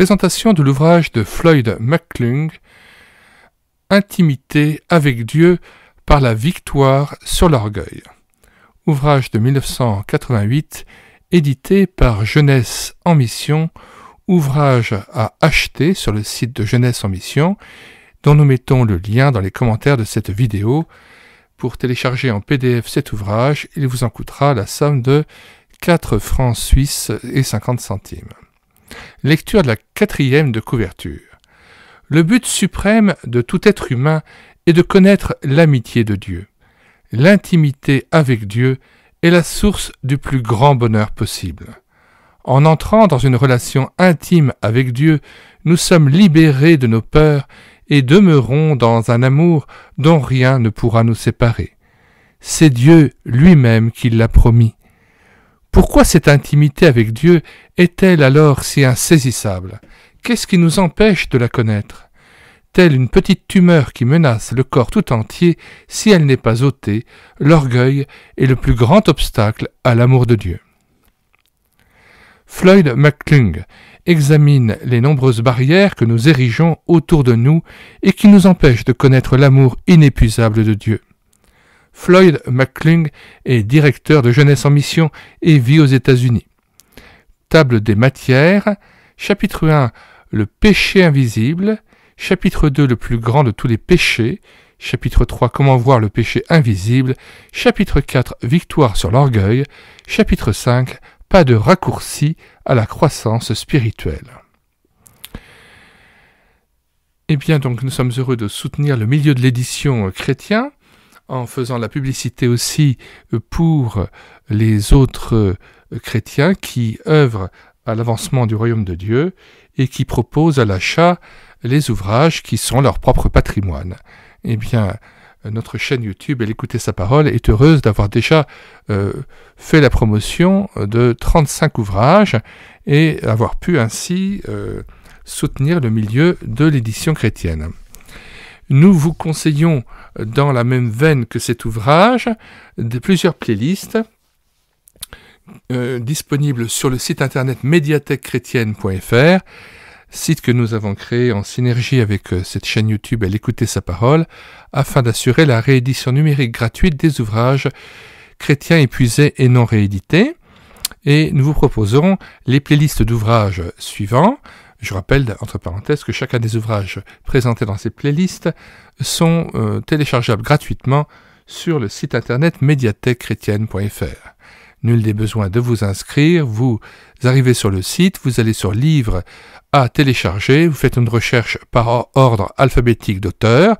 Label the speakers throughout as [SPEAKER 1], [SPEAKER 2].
[SPEAKER 1] présentation de l'ouvrage de Floyd McClung, Intimité avec Dieu par la victoire sur l'orgueil. Ouvrage de 1988, édité par Jeunesse en Mission, ouvrage à acheter sur le site de Jeunesse en Mission, dont nous mettons le lien dans les commentaires de cette vidéo. Pour télécharger en PDF cet ouvrage, il vous en coûtera la somme de 4 francs suisses et 50 centimes. Lecture de la quatrième de couverture. Le but suprême de tout être humain est de connaître l'amitié de Dieu. L'intimité avec Dieu est la source du plus grand bonheur possible. En entrant dans une relation intime avec Dieu, nous sommes libérés de nos peurs et demeurons dans un amour dont rien ne pourra nous séparer. C'est Dieu lui-même qui l'a promis. Pourquoi cette intimité avec Dieu est-elle alors si insaisissable Qu'est-ce qui nous empêche de la connaître Telle une petite tumeur qui menace le corps tout entier si elle n'est pas ôtée, l'orgueil est le plus grand obstacle à l'amour de Dieu. Floyd McClung examine les nombreuses barrières que nous érigeons autour de nous et qui nous empêchent de connaître l'amour inépuisable de Dieu. Floyd McClung est directeur de Jeunesse en Mission et vit aux États-Unis. Table des matières, chapitre 1, le péché invisible, chapitre 2, le plus grand de tous les péchés, chapitre 3, comment voir le péché invisible, chapitre 4, victoire sur l'orgueil, chapitre 5, pas de raccourci à la croissance spirituelle. Eh bien, donc, nous sommes heureux de soutenir le milieu de l'édition euh, chrétien en faisant la publicité aussi euh, pour euh, les autres euh, chrétiens qui œuvrent à l'avancement du royaume de Dieu et qui proposent à l'achat les ouvrages qui sont leur propre patrimoine. Eh bien, notre chaîne YouTube, Elle écouter sa parole, est heureuse d'avoir déjà fait la promotion de 35 ouvrages et avoir pu ainsi soutenir le milieu de l'édition chrétienne. Nous vous conseillons, euh, dans la même veine que cet ouvrage, de plusieurs playlists euh, disponibles sur le site internet médiathèquechrétienne.fr, site que nous avons créé en synergie avec euh, cette chaîne YouTube Elle écouter sa parole, afin d'assurer la réédition numérique gratuite des ouvrages chrétiens épuisés et non réédités. Et nous vous proposerons les playlists d'ouvrages suivants. Je rappelle, entre parenthèses, que chacun des ouvrages présentés dans ces playlists sont euh, téléchargeables gratuitement sur le site internet médiathèquechrétienne.fr. Nul n'est besoin de vous inscrire, vous arrivez sur le site, vous allez sur livres à télécharger, vous faites une recherche par ordre alphabétique d'auteur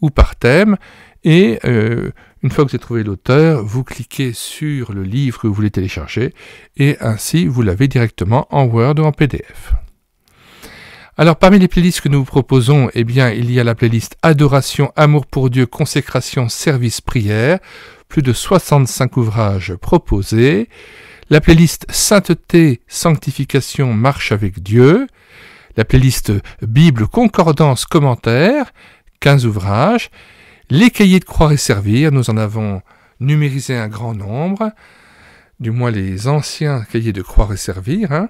[SPEAKER 1] ou par thème, et euh, une fois que vous avez trouvé l'auteur, vous cliquez sur le livre que vous voulez télécharger, et ainsi vous l'avez directement en Word ou en PDF. Alors parmi les playlists que nous vous proposons, eh bien il y a la playlist Adoration, Amour pour Dieu, Consécration, Service, Prière, plus de 65 ouvrages proposés, la playlist Sainteté, Sanctification, Marche avec Dieu, la playlist Bible, Concordance, Commentaire, 15 ouvrages, les cahiers de croire et servir, nous en avons numérisé un grand nombre, du moins les anciens cahiers de croire et servir, hein,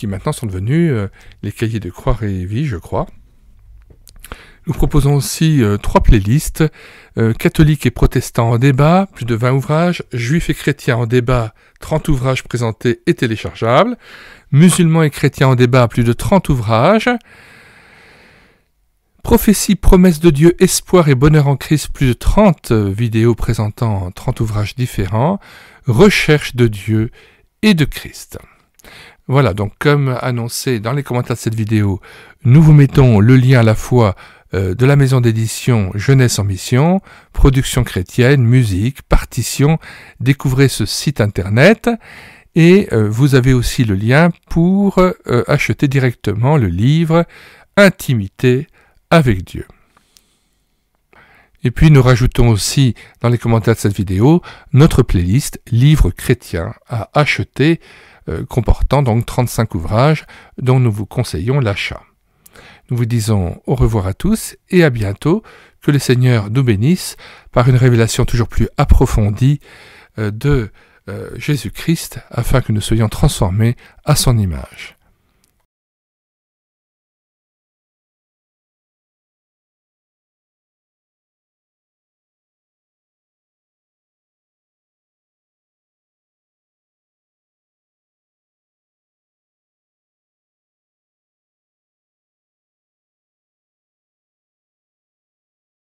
[SPEAKER 1] qui maintenant sont devenus euh, les cahiers de Croire et Vie, je crois. Nous proposons aussi euh, trois playlists, euh, catholiques et protestants en débat, plus de 20 ouvrages, juifs et chrétiens en débat, 30 ouvrages présentés et téléchargeables, musulmans et chrétiens en débat, plus de 30 ouvrages, prophétie, promesses de Dieu, espoir et bonheur en Christ, plus de 30 vidéos présentant 30 ouvrages différents, recherche de Dieu et de Christ. Voilà, donc comme annoncé dans les commentaires de cette vidéo, nous vous mettons le lien à la fois euh, de la maison d'édition Jeunesse en Mission, Production chrétienne, musique, partition, découvrez ce site internet et euh, vous avez aussi le lien pour euh, acheter directement le livre Intimité avec Dieu. Et puis nous rajoutons aussi dans les commentaires de cette vidéo notre playlist Livres chrétiens à acheter euh, comportant donc 35 ouvrages dont nous vous conseillons l'achat. Nous vous disons au revoir à tous et à bientôt, que le Seigneur nous bénisse par une révélation toujours plus approfondie euh, de euh, Jésus-Christ afin que nous soyons transformés à son image.